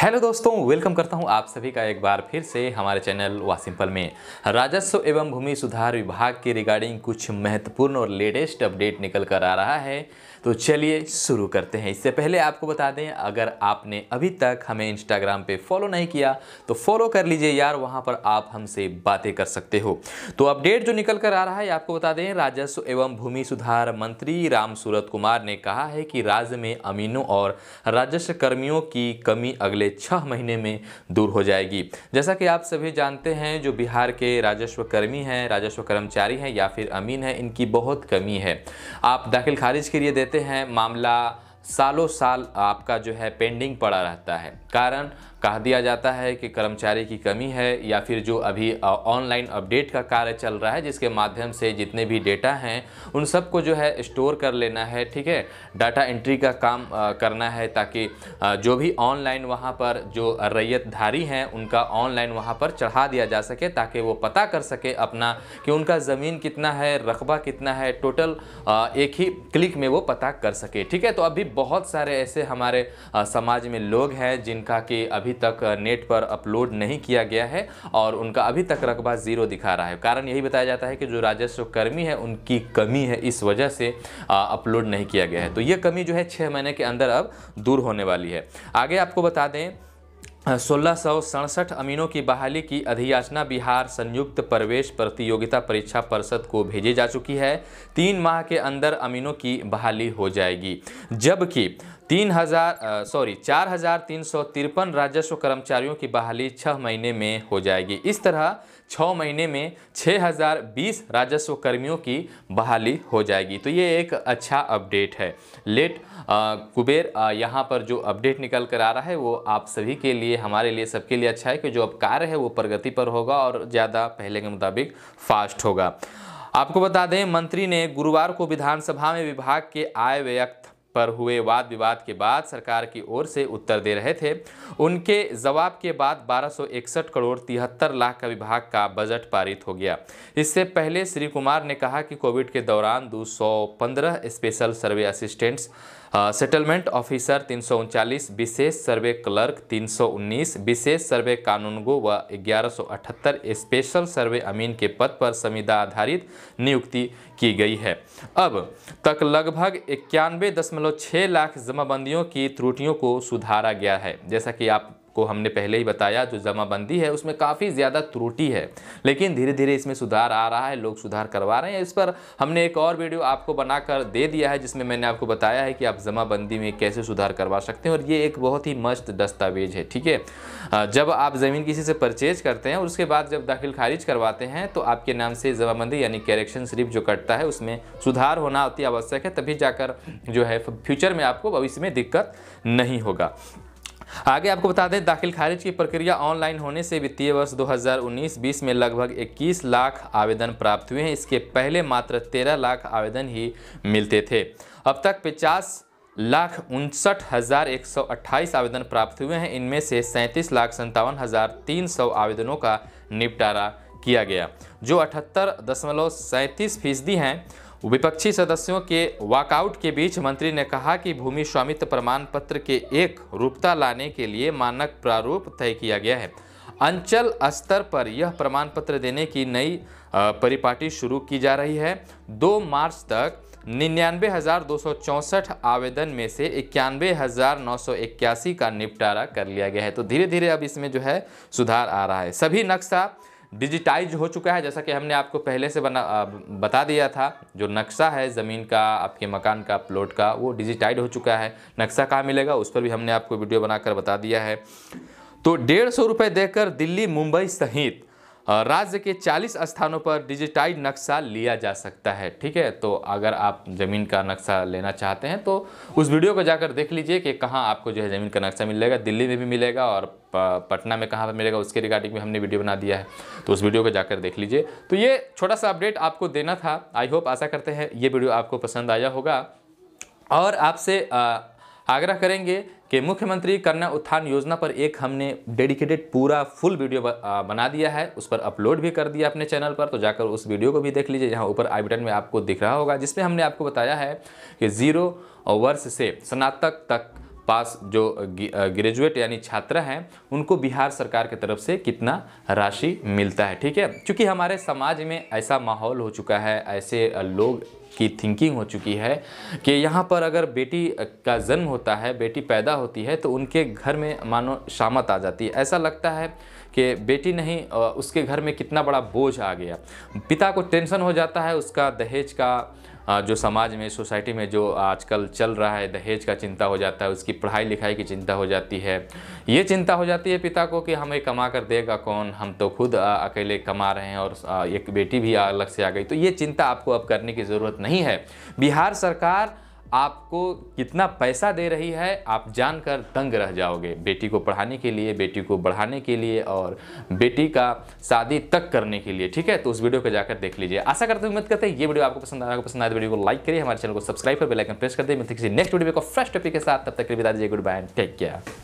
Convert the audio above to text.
hello दोस्तों welcome करता हूं आप सभी का एक बार फिर से हमारे चैनल वा सिंपल में राजस्व एवं भूमि सुधार विभाग के रिगार्डिंग कुछ महत्वपूर्ण और लेटेस्ट अपडेट निकल कर आ रहा है तो चलिए शुरू करते हैं इससे पहले आपको बता दें अगर आपने अभी तक हमें इंस्टाग्राम पे फॉलो नहीं किया तो फॉलो कर लीजिए यार वहाँ पर आप हमसे बातें कर सकते हो तो अपडेट जो निकल कर आ रहा है आपको बता दें राजस्व एवं भूमि सुधार मंत्री राम सूरत कुमार ने कहा है कि राज्य में अमीनों और राजस्व कर्मियों की कमी अगले छः महीने में दूर हो जाएगी जैसा कि आप सभी जानते हैं जो बिहार के राजस्व कर्मी हैं राजस्व कर्मचारी हैं या फिर अमीन हैं इनकी बहुत कमी है आप दाखिल खारिज के लिए देते देखते हैं मामला सालों साल आपका जो है पेंडिंग पड़ा रहता है कारण कहा दिया जाता है कि कर्मचारी की कमी है या फिर जो अभी ऑनलाइन अपडेट का कार्य चल रहा है जिसके माध्यम से जितने भी डेटा हैं उन सबको जो है स्टोर कर लेना है ठीक है डाटा एंट्री का काम करना है ताकि जो भी ऑनलाइन वहाँ पर जो रैयतधारी हैं उनका ऑनलाइन वहाँ पर चढ़ा दिया जा सके ताकि वो पता कर सके अपना कि उनका ज़मीन कितना है रकबा कितना है टोटल एक ही क्लिक में वो पता कर सके ठीक है तो अभी बहुत सारे ऐसे हमारे समाज में लोग हैं जिनका कि अभी तक नेट पर अपलोड नहीं किया गया है और उनका अभी तक रकबा ज़ीरो दिखा रहा है कारण यही बताया जाता है कि जो राजस्व कर्मी है उनकी कमी है इस वजह से अपलोड नहीं किया गया है तो ये कमी जो है छः महीने के अंदर अब दूर होने वाली है आगे आपको बता दें सोलह अमीनों की बहाली की अधियाचना बिहार संयुक्त प्रवेश प्रतियोगिता परीक्षा परिषद को भेजी जा चुकी है तीन माह के अंदर अमीनों की बहाली हो जाएगी जबकि तीन हज़ार सॉरी चार हज़ार तीन सौ तिरपन राजस्व कर्मचारियों की बहाली छः महीने में हो जाएगी इस तरह छः महीने में 6020 राजस्व कर्मियों की बहाली हो जाएगी तो ये एक अच्छा अपडेट है लेट आ, कुबेर यहाँ पर जो अपडेट निकल कर आ रहा है वो आप सभी के लिए हमारे लिए सबके लिए अच्छा है कि जो अब कार्य है वो प्रगति पर होगा और ज़्यादा पहले के मुताबिक फास्ट होगा आपको बता दें मंत्री ने गुरुवार को विधानसभा में विभाग के आय व्यक्त पर हुए वाद विवाद के बाद सरकार की ओर से उत्तर दे रहे थे उनके जवाब के बाद 1261 करोड़ तिहत्तर लाख का विभाग का बजट पारित हो गया इससे पहले श्री कुमार ने कहा कि कोविड के दौरान दो special survey assistants settlement officer तीन विशेष सर्वे क्लर्क 319 विशेष सर्वे कानूनगो व 1178 स्पेशल सर्वे अमीन के पद पर संविदा आधारित नियुक्ति की गई है अब तक लगभग इक्यानवे दशमलव दशमलव छः लाख जमाबंदियों की त्रुटियों को सुधारा गया है जैसा कि आप को हमने पहले ही बताया जो जमाबंदी है उसमें काफ़ी ज़्यादा त्रुटि है लेकिन धीरे धीरे इसमें सुधार आ रहा है लोग सुधार करवा रहे हैं इस पर हमने एक और वीडियो आपको बनाकर दे दिया है जिसमें मैंने आपको बताया है कि आप जमाबंदी में कैसे सुधार करवा सकते हैं और ये एक बहुत ही मस्त दस्तावेज है ठीक है जब आप ज़मीन किसी से परचेज करते हैं और उसके बाद जब दाखिल खारिज करवाते हैं तो आपके नाम से जमाबंदी यानी कैरेक्शन स्लिप जो कटता है उसमें सुधार होना अति आवश्यक है तभी जाकर जो है फ्यूचर में आपको भविष्य में दिक्कत नहीं होगा आगे आपको बता दें दाखिल खारिज की प्रक्रिया ऑनलाइन होने से वित्तीय वर्ष 2019-20 में लगभग 21 लाख आवेदन प्राप्त हुए हैं इसके पहले मात्र 13 लाख आवेदन ही मिलते थे अब तक पचास लाख उनसठ हज़ार एक सौ अट्ठाईस आवेदन प्राप्त हुए हैं इनमें से सैंतीस लाख संतावन हज़ार तीन सौ आवेदनों का निपटारा किया गया जो अठहत्तर दशमलव सैंतीस फीसदी हैं विपक्षी सदस्यों के वॉकआउट के बीच मंत्री ने कहा कि भूमि स्वामित्व प्रमाण पत्र के एक रूपता लाने के लिए मानक प्रारूप तय किया गया है अंचल स्तर पर यह प्रमाण पत्र देने की नई परिपाटी शुरू की जा रही है दो मार्च तक निन्यानवे हज़ार दो सौ आवेदन में से इक्यानवे हज़ार नौ सौ इक्यासी का निपटारा कर लिया गया है तो धीरे धीरे अब इसमें जो है सुधार आ रहा है सभी नक्शा डिजिटाइज हो चुका है जैसा कि हमने आपको पहले से बना बता दिया था जो नक्शा है ज़मीन का आपके मकान का प्लॉट का वो डिजिटाइज हो चुका है नक्शा कहाँ मिलेगा उस पर भी हमने आपको वीडियो बनाकर बता दिया है तो डेढ़ सौ रुपये देकर दिल्ली मुंबई सहित राज्य के 40 स्थानों पर डिजिटाइज नक्शा लिया जा सकता है ठीक है तो अगर आप ज़मीन का नक्शा लेना चाहते हैं तो उस वीडियो को जाकर देख लीजिए कि कहाँ आपको जो है ज़मीन का नक्शा मिलेगा दिल्ली में भी मिलेगा और पटना में कहाँ पर मिलेगा उसके रिगार्डिंग भी हमने वीडियो बना दिया है तो उस वीडियो को जाकर देख लीजिए तो ये छोटा सा अपडेट आपको देना था आई होप आशा करते हैं ये वीडियो आपको पसंद आया होगा और आपसे आग्रह करेंगे कि मुख्यमंत्री कन्या उत्थान योजना पर एक हमने डेडिकेटेड पूरा फुल वीडियो बना दिया है उस पर अपलोड भी कर दिया अपने चैनल पर तो जाकर उस वीडियो को भी देख लीजिए यहाँ ऊपर आई बटन में आपको दिख रहा होगा जिसमें हमने आपको बताया है कि ज़ीरो वर्ष से स्नातक तक पास जो ग्रेजुएट यानी छात्र हैं उनको बिहार सरकार की तरफ से कितना राशि मिलता है ठीक है क्योंकि हमारे समाज में ऐसा माहौल हो चुका है ऐसे लोग की थिंकिंग हो चुकी है कि यहाँ पर अगर बेटी का जन्म होता है बेटी पैदा होती है तो उनके घर में मानो शामत आ जाती है ऐसा लगता है कि बेटी नहीं उसके घर में कितना बड़ा बोझ आ गया पिता को टेंशन हो जाता है उसका दहेज का जो समाज में सोसाइटी में जो आजकल चल रहा है दहेज का चिंता हो जाता है उसकी पढ़ाई लिखाई की चिंता हो जाती है ये चिंता हो जाती है पिता को कि हमें कमा कर देगा कौन हम तो खुद अकेले कमा रहे हैं और एक बेटी भी अलग से आ गई तो ये चिंता आपको अब करने की ज़रूरत नहीं है बिहार सरकार आपको कितना पैसा दे रही है आप जानकर तंग रह जाओगे बेटी को पढ़ाने के लिए बेटी को बढ़ाने के लिए और बेटी का शादी तक करने के लिए ठीक है तो उस वीडियो को जाकर देख लीजिए आशा करते उम्मीद करते हैं ये वीडियो आपको पसंद आया पसंद आए तो वीडियो को लाइक करिए हमारे चैनल को सब्सक्राइब कर बेलाइकन प्रेस कर दिए मिलते किसी नेक्स्ट वीडियो को फ्रेश टॉपिक के साथ तब तक के बता दीजिए गुड बाय टेक केयर